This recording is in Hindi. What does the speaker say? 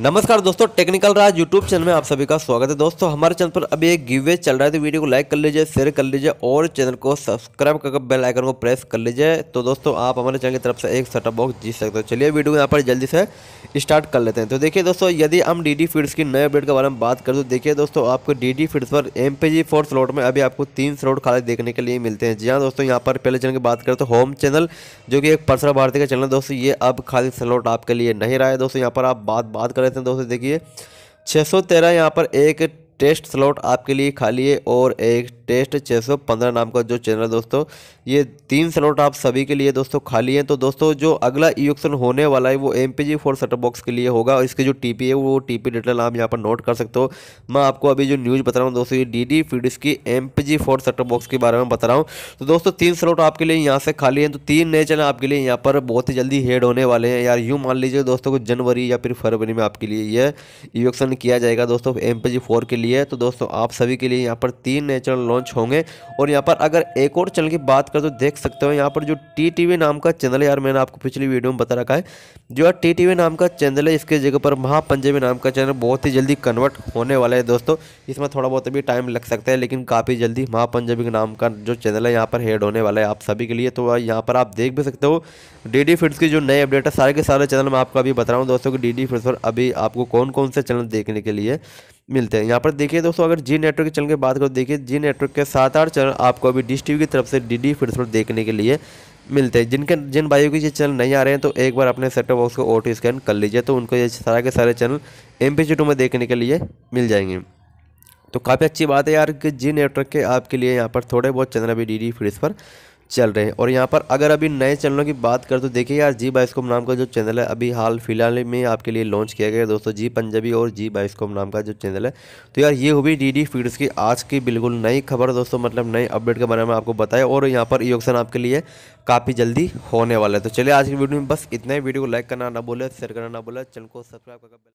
नमस्कार दोस्तों टेक्निकल राज यूट्यूब चैनल में आप सभी का स्वागत है दोस्तों हमारे चैनल पर अभी एक गिवे चल रहा है तो वीडियो को लाइक कर लीजिए शेयर कर लीजिए और चैनल को सब्सक्राइब करके बेल आइकन को प्रेस कर लीजिए तो दोस्तों आप हमारे चैनल की तरफ से एक सेटअप बॉक्स जीत सकते हो चलिए वीडियो यहाँ पर जल्दी से स्टार्ट कर लेते हैं तो देखिए दोस्तों यदि हम डी डी फीड्स की नए अपडेट के बारे में बात करें तो देखिए दोस्तों आपको डी डी पर एम पे जी फोर्थ स्लॉट में अभी आपको तीन स्लॉट खाली देखने के लिए मिलते हैं जी हाँ दोस्तों यहाँ पर पहले चैनल की बात करें तो होम चैनल जो कि एक पर्सनल भारतीय का चैनल है दोस्तों ये अब खाली स्लॉट आपके लिए नहीं रहा है दोस्तों यहाँ पर आप बात बात करें लेते हैं दोस्तों देखिए 613 सौ यहाँ पर एक टेस्ट स्लॉट आपके लिए खाली है और एक टेस्ट 615 नाम का जो चैनल है दोस्तों ये तीन स्लॉट आप सभी के लिए दोस्तों खाली हैं तो दोस्तों जो अगला इलेक्शन होने वाला है वो M P G four setup box के लिए होगा और इसके जो टी पी है वो टी पी डिटेल आप यहाँ पर नोट कर सकते हो मैं आपको अभी जो न्यूज़ बता रहा हूँ दोस्तों ये डी डी फीडिस की M P G four setup box के बारे में बता रहा हूँ तो दोस्तों तीन स्लॉट आपके लिए यहाँ से खाली हैं तो तीन नए चैनल आपके लिए यहाँ पर बहुत ही जल्दी हेड होने वाले हैं यार यूँ मान लीजिए दोस्तों को जनवरी या फिर फरवरी में आपके लिए यह इलेक्शन किया जाएगा दोस्तों एम पी जी फोर के लिए लिए तो दोस्तों आप सभी के लिए यहाँ पर तीन नए चैनल लॉन्च होंगे और यहाँ पर अगर एक और चैनल की बात करें तो देख सकते हो यहाँ पर जो टी टी नाम का चैनल है यार मैंने आपको पिछली वीडियो में बता रखा है जो है टी टी नाम का चैनल है इसके जगह पर महापंजाबी नाम का चैनल बहुत ही जल्दी कन्वर्ट होने वाला है दोस्तों इसमें थोड़ा बहुत अभी टाइम लग सकता है लेकिन काफ़ी जल्दी महापंजाबी नाम का जो चैनल है यहाँ पर हेड होने वाला है आप सभी के लिए तो यहाँ पर आप देख भी सकते हो डी डी फिट्स की जो नए अपडेट है सारे के सारे चैनल मैं आपको अभी बता रहा हूँ दोस्तों की डी डी फिट्स पर अभी आपको कौन कौन से चैनल देखने के लिए मिलते हैं यहाँ पर देखिए दोस्तों अगर जी नेटवर्क के चैनल की बात करो देखिए जी नेटवर्क के सात आठ चैनल आपको अभी डिश टी की तरफ से डी डी देखने के लिए मिलते हैं जिनके जिन भाइयों के ये चैनल नहीं आ रहे हैं तो एक बार अपने सेट बॉक्स को ओ स्कैन कर लीजिए तो उनको ये सारा के सारे चैनल एम पी में देखने के लिए मिल जाएंगे तो काफ़ी अच्छी बात है यार कि जी नेटवर्क के आपके लिए यहाँ पर थोड़े बहुत चैनल अभी डी डी पर चल रहे हैं और यहाँ पर अगर अभी नए चैनलों की बात करें तो देखिए यार जी बाइस्कोम नाम का जो चैनल है अभी हाल फिलहाल में आपके लिए लॉन्च किया गया है दोस्तों जी पंजाबी और जी बाइस्कोम नाम का जो चैनल है तो यार ये हुई डी डी फीड्स की आज की बिल्कुल नई खबर दोस्तों मतलब नए अपडेट के बारे में आपको बताया और यहाँ पर ये ऑप्शन आपके लिए काफ़ी जल्दी होने वाला है तो चलिए आज की वीडियो में बस इतना ही वीडियो को लाइक करना ना बोले शेयर करना ना बोले चैनल को सब्सक्राइब करना